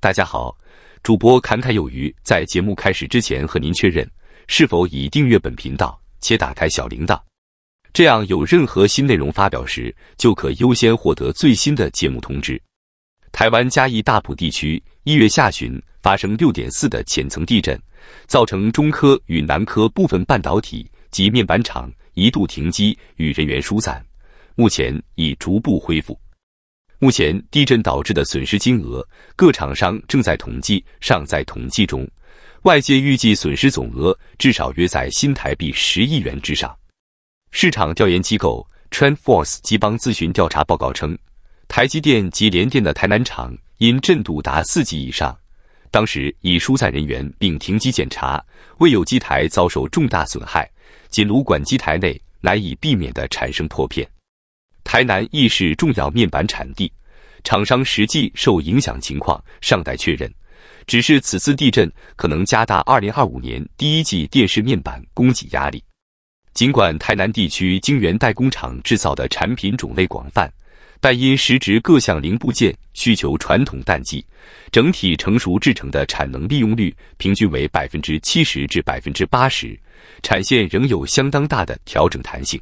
大家好，主播侃侃有余。在节目开始之前，和您确认是否已订阅本频道且打开小铃铛，这样有任何新内容发表时，就可优先获得最新的节目通知。台湾嘉义大埔地区一月下旬发生六点四的浅层地震，造成中科与南科部分半导体及面板厂一度停机与人员疏散，目前已逐步恢复。目前地震导致的损失金额，各厂商正在统计，尚在统计中。外界预计损失总额至少约在新台币十亿元之上。市场调研机构 TrendForce 橘邦咨询调查报告称，台积电及联电的台南厂因震度达四级以上，当时已疏散人员并停机检查，未有机台遭受重大损害，仅炉管机台内难以避免的产生破片。台南亦是重要面板产地，厂商实际受影响情况尚待确认。只是此次地震可能加大2025年第一季电视面板供给压力。尽管台南地区晶圆代工厂制造的产品种类广泛，但因时值各项零部件需求传统淡季，整体成熟制成的产能利用率平均为百分之七十至百分之八十，产线仍有相当大的调整弹性。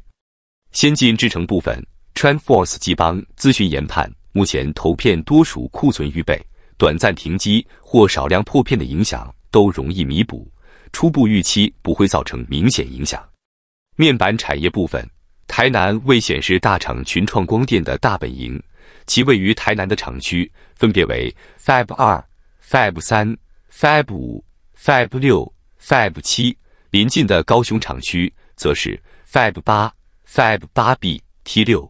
先进制成部分。Transforce 基邦咨询研判，目前投片多属库存预备，短暂停机或少量破片的影响都容易弥补，初步预期不会造成明显影响。面板产业部分，台南为显示大厂群创光电的大本营，其位于台南的厂区分别为 Fab 二、Fab 三、Fab 五、Fab 六、Fab 七，邻近的高雄厂区则是 Fab 八、Fab 八 B、T 六。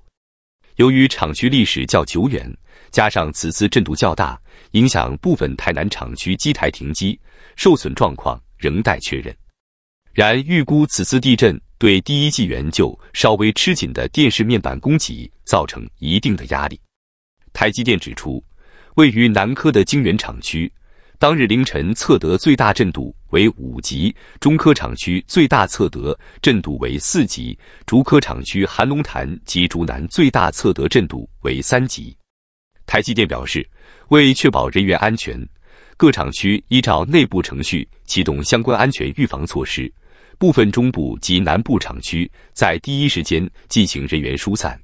由于厂区历史较久远，加上此次震度较大，影响部分台南厂区机台停机，受损状况仍待确认。然预估此次地震对第一纪元就稍微吃紧的电视面板供给造成一定的压力。台积电指出，位于南科的晶圆厂区。当日凌晨测得最大震度为五级，中科厂区最大测得震度为四级，竹科厂区寒龙潭及竹南最大测得震度为三级。台积电表示，为确保人员安全，各厂区依照内部程序启动相关安全预防措施，部分中部及南部厂区在第一时间进行人员疏散。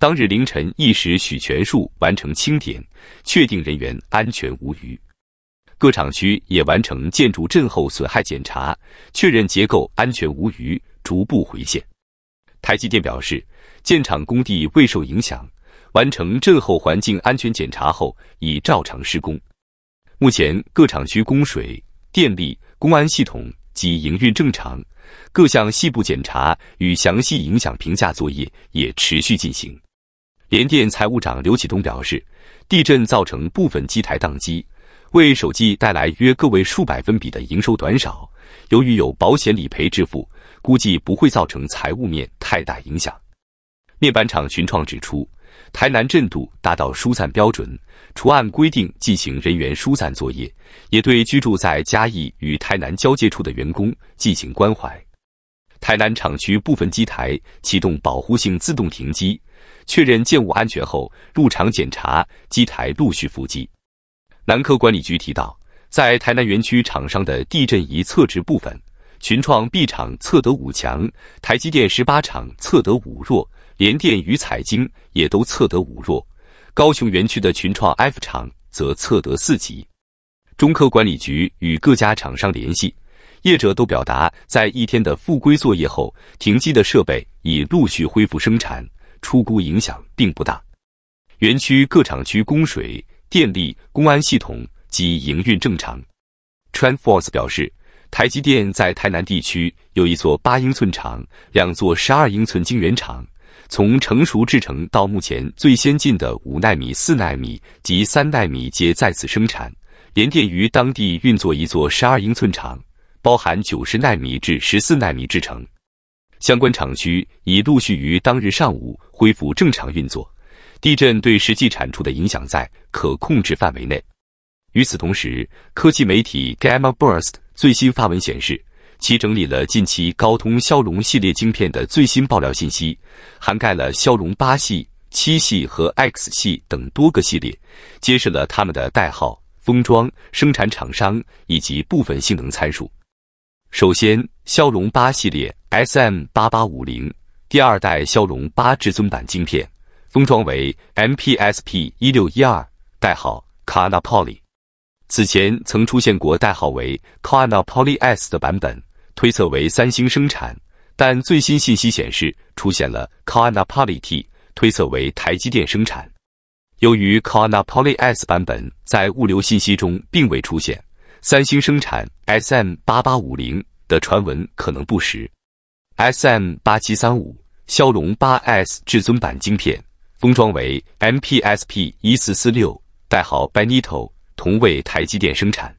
当日凌晨一时许全数完成清点，确定人员安全无虞。各厂区也完成建筑震后损害检查，确认结构安全无虞，逐步回线。台积电表示，建厂工地未受影响，完成震后环境安全检查后，已照常施工。目前各厂区供水、电力、公安系统及营运正常，各项细部检查与详细影响评价作业也持续进行。联电财务长刘启东表示，地震造成部分机台宕机。为手机带来约个位数百分比的营收短少，由于有保险理赔支付，估计不会造成财务面太大影响。面板厂群创指出，台南震度达到疏散标准，除按规定进行人员疏散作业，也对居住在嘉义与台南交界处的员工进行关怀。台南厂区部分机台启动保护性自动停机，确认建物安全后，入场检查机台陆续复机。南科管理局提到，在台南园区厂商的地震仪测值部分，群创 B 厂测得五强，台积电十八厂测得五弱，联电与彩晶也都测得五弱。高雄园区的群创 F 厂则测得四级。中科管理局与各家厂商联系，业者都表达，在一天的复归作业后，停机的设备已陆续恢复生产，出估影响并不大。园区各厂区供水。电力、公安系统及营运正常。Transfores 表示，台积电在台南地区有一座八英寸厂、两座十二英寸晶圆厂，从成熟制成到目前最先进的五纳米、四纳米及三纳米皆在此生产。联电于当地运作一座十二英寸厂，包含九十纳米至十四纳米制成。相关厂区已陆续于当日上午恢复正常运作。地震对实际产出的影响在可控制范围内。与此同时，科技媒体 Gamma Burst 最新发文显示，其整理了近期高通骁龙系列晶片的最新爆料信息，涵盖了骁龙八系、七系和 X 系等多个系列，揭示了它们的代号、封装、生产厂商以及部分性能参数。首先，骁龙八系列 SM 八八五零，第二代骁龙八至尊版晶片。封装为 M P S P 一六一二，代号 k a n a p o l i 此前曾出现过代号为 k a n a p o l i s 的版本，推测为三星生产。但最新信息显示，出现了 k a n a p o l i T，推测为台积电生产。由于 k a n a p o l i s 版本在物流信息中并未出现，三星生产 S M 八八五零的传闻可能不实。S M 八七三五骁龙八 S 至尊版晶片。封装为 M P S P 一四四六，代号 b i n i t o 同为台积电生产。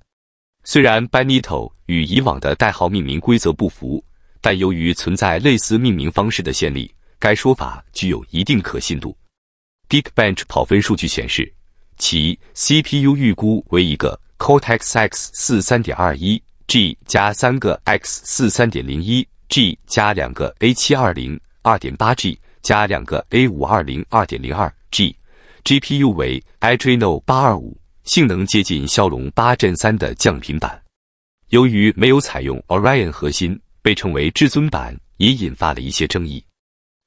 虽然 b i n i t o 与以往的代号命名规则不符，但由于存在类似命名方式的先例，该说法具有一定可信度。Geekbench 跑分数据显示，其 C P U 预估为一个 Cortex X 四三点二一 G 加三个 X 四三点零一 G 加两个 A 七二零二点八 G。加两个 A 五二零二点零二 G，GPU 为 Adreno 八二五，性能接近骁龙八 Gen 三的降频版。由于没有采用 Orion 核心，被称为至尊版，也引发了一些争议。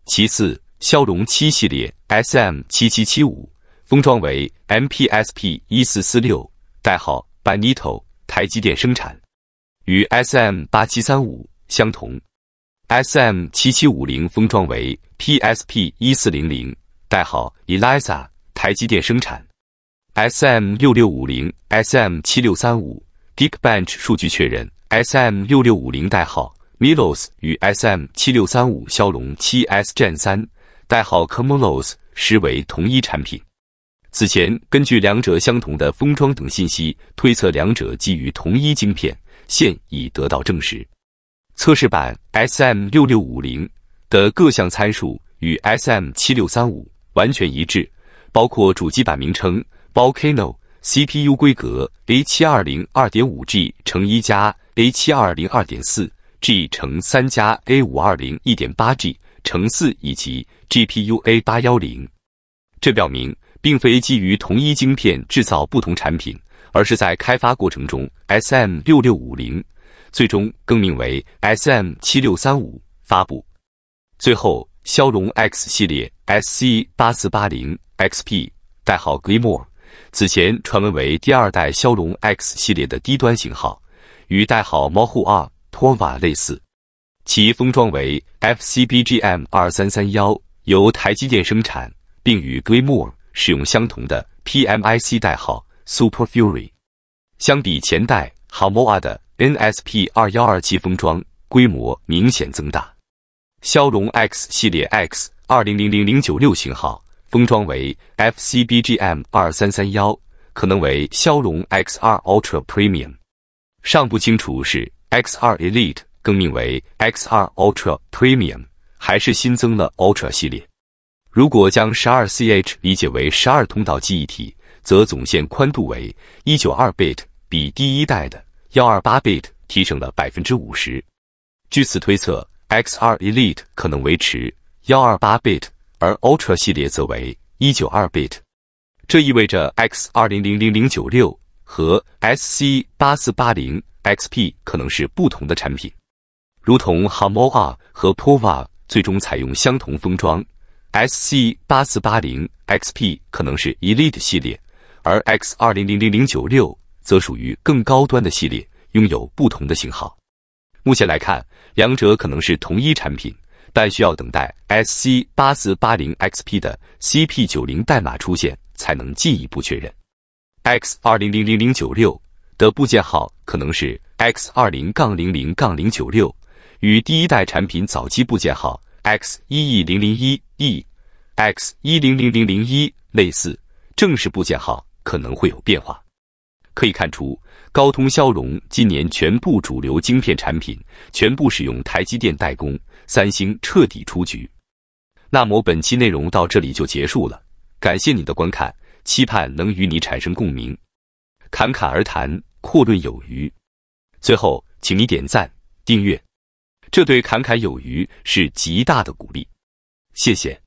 其次，骁龙七系列 SM 七七七五封装为 MPSP 一四四六，代号 b a n i t o 台积电生产，与 SM 八七三五相同。SM 七七五零封装为 PSP 一四零零，代号 Elisa，台积电生产。SM 六六五零、SM 七六三五，Geekbench 数据确认，SM 六六五零代号 m i l o s 与 SM 七六三五骁龙七 S Gen 三代号 k o m o l o s 实为同一产品。此前根据两者相同的封装等信息推测两者基于同一晶片，现已得到证实。测试版 S M 六六五零的各项参数与 S M 七六三五完全一致，包括主机板名称 Volcano、C P U 规格 A 七二零二点五 G 乘一加 A 七二零二点四 G 乘三加 A 五二零一点八 G 乘四以及 G P U A 八幺零。这表明并非基于同一晶片制造不同产品，而是在开发过程中 S M 六六五零。最终更名为 S M 七六三五发布。最后，骁龙 X 系列 S C 八四八零 X P 代号 Grimore，此前传闻为第二代骁龙 X 系列的低端型号，与代号 Mohua、Tova 类似，其封装为 F C B G M 二三三幺，由台积电生产，并与 g r i m o r 使用相同的 P M I C 代号 Super Fury。相比前代 h a m o a 的。NSP 二幺二七封装规模明显增大。骁龙 X 系列 X 二零零零零九六型号封装为 FCBGM 二三三幺，可能为骁龙 X 二 Ultra Premium，尚不清楚是 X 二 Elite 更名为 X 二 Ultra Premium，还是新增了 Ultra 系列。如果将十二 CH 理解为十二通道记忆体，则总线宽度为一九二 bit，比第一代的。幺二八 bit 提升了百分之五十，据此推测，X2 Elite 可能维持幺二八 bit，而 Ultra 系列则为一九二 bit。这意味着 X2000096 和 SC8480XP 可能是不同的产品，如同 HamoR 和 ProVa 最终采用相同封装，SC8480XP 可能是 Elite 系列，而 X2000096。则属于更高端的系列，拥有不同的型号。目前来看，两者可能是同一产品，但需要等待 SC 八四八零 XP 的 CP 九零代码出现才能进一步确认。X 二零零零零九六的部件号可能是 X 二零杠零零杠零九六，与第一代产品早期部件号 X 一亿零零一 E、X 一零零零零一类似，正式部件号可能会有变化。可以看出，高通、骁龙今年全部主流晶片产品全部使用台积电代工，三星彻底出局。那么本期内容到这里就结束了，感谢你的观看，期盼能与你产生共鸣。侃侃而谈，阔论有余。最后，请你点赞、订阅，这对侃侃有余是极大的鼓励。谢谢。